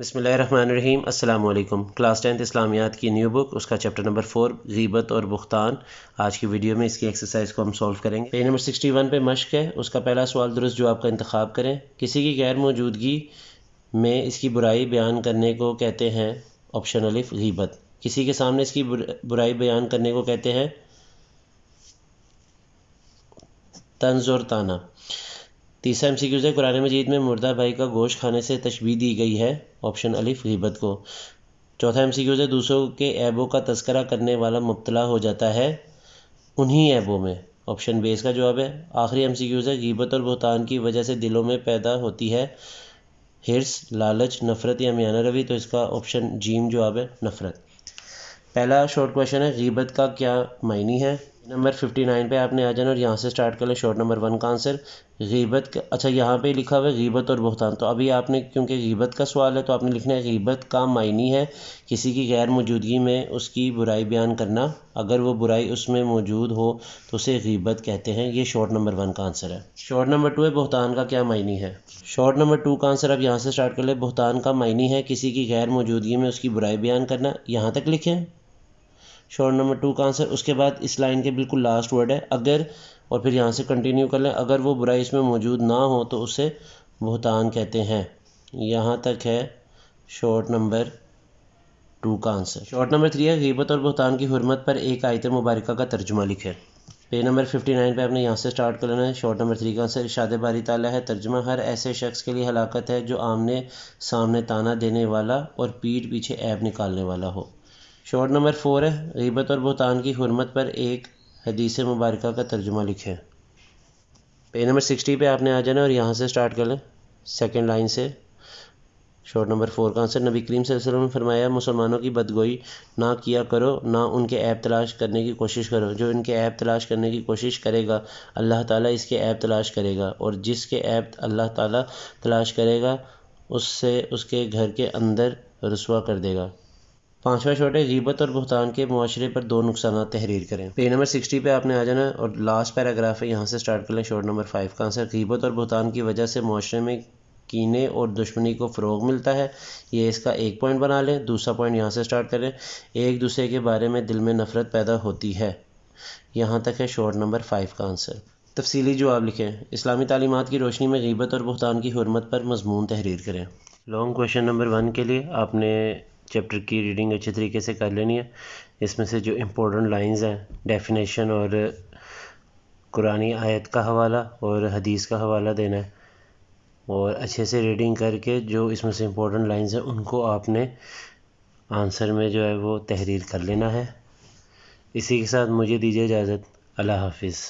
बसमीम अल्लाम class tenth इस्लामियात की न्यू बुक उसका चैप्टर नंबर फोर गीबत और बुख्तान आज की वीडियो में इसकी एक्सरसाइज को हम सॉल्व करेंगे पेज नंबर सिक्सटी वन पर मश्क है उसका पहला सवाल दुरुस्त जो आपका इंतखब करें किसी की गैर मौजूदगी में इसकी बुराई बयान करने को कहते हैं ऑप्शन अलिफ गीबत किसी के सामने इसकी बुराई बयान करने को कहते हैं तंज और ताना तीसरा एम सी क्यूज़ है कुरान मजीद में मुर्दा भाई का गोश्त खाने से तशबी दी गई है ऑप्शन अलिफ हिबत को चौथा एम सी क्यूज है दूसरों के ऐबों का तस्करा करने वाला मुबतला हो जाता है उन्हीं ऐबों में ऑप्शन बेस का जवाब है आखिरी एम सी क्यूज़ है गीबत और बहतान की वजह से दिलों में पैदा होती है हिरस लालच नफ़रत या मियाना रवि तो इसका ऑप्शन जीम जवाब है नफ़रत पहला शॉर्ट क्वेश्चन है गीबत का क्या मायनी है नंबर फिफ्टी नाइन पे आपने आ जाना और यहाँ से स्टार्ट कर लें शॉर्ट नंबर वन का आंसर गीबत का अच्छा यहाँ पे लिखा हुआ है गीबत और बहतान तो अभी आपने क्योंकि गीबत का सवाल है तो आपने लिखना है गीबत का मायनी है किसी की गैर मौजूदगी में उसकी बुराई बयान करना अगर वो बुराई उसमें मौजूद हो तो उसे गीबत कहते हैं ये शॉर्ट नंबर वन का आंसर है शॉर्ट नंबर टू है बहतान का क्या मायनी है शॉर्ट नंबर टू का आंसर आप यहाँ से स्टार्ट कर लें बहतान का मायनी है किसी की गैर मौजूदगी में उसकी बुराई बयान करना यहाँ तक लिखें शॉर्ट नंबर टू का आंसर उसके बाद इस लाइन के बिल्कुल लास्ट वर्ड है अगर और फिर यहाँ से कंटिन्यू कर लें अगर वो बुराई इसमें मौजूद ना हो तो उसे बहुतान कहते हैं यहाँ तक है शॉर्ट नंबर टू का आंसर शॉर्ट नंबर थ्री है गीबत और बहुतान की हरमत पर एक आयत मुबारक का तर्जुमा लिखे पेज नंबर फिफ्टी नाइन पर आपने यहाँ से स्टार्ट कर लेना है शॉर्ट नंबर थ्री का आंसर इशाद बारी ताला है तर्जमा हर ऐसे शख्स के लिए हलाकत है जो आमने सामने ताना देने वाला और पीठ पीछे ऐब निकालने वाला हो शॉर्ट नंबर फोर है गीबत और बोतान की हरमत पर एक हदीस मुबारक का तर्जुमा लिखें पेज नंबर सिक्सटी पे आपने आ जाना और यहाँ से स्टार्ट कर लें सेकेंड लाइन से शॉर्ट नंबर फोर का आंसर नबी करीम वसल्लम ने फरमाया मुसलमानों की बदगोई ना किया करो ना उनके ऐप तलाश करने की कोशिश करो जो इनके ऐप तलाश करने की कोशिश करेगा अल्लाह ताला इसके ऐप तलाश करेगा और जिसके ऐप अल्लाह ताला तलाश करेगा उससे उसके घर के अंदर रसुआ कर देगा पांचवा शॉर्ट है गीबत और बहुतान के माशरे पर दो नुकसान तहरीर करें पेज नंबर सिक्सटी पे आपने आ जाना है और लास्ट पैराग्राफ है यहाँ से स्टार्ट कर लें शॉर्ट नंबर फाइव का आंसर गीबत और बहतान की वजह से माशरे में कीने और दुश्मनी को फ़रोग मिलता है ये इसका एक पॉइंट बना लें दूसरा पॉइंट यहाँ से स्टार्ट करें एक दूसरे के बारे में दिल में नफ़रत पैदा होती है यहाँ तक है शॉर्ट नंबर फाइव का आंसर तफसीली जवाब लिखें इस्लामी तलीमत की रोशनी में गीबत और बुहतान की हरमत पर मजमून तहरीर करें लॉन्ग क्वेश्चन नंबर वन के लिए आपने चैप्टर की रीडिंग अच्छे तरीके से कर लेनी है इसमें से जो इम्पोर्टेंट लाइंस हैं डेफिनेशन और uh, कुरानी आयत का हवाला और हदीस का हवाला देना है और अच्छे से रीडिंग करके जो इसमें से इम्पोर्टेंट लाइंस हैं उनको आपने आंसर में जो है वो तहरीर कर लेना है इसी के साथ मुझे दीजिए इजाज़त अल्लाह हाफिज़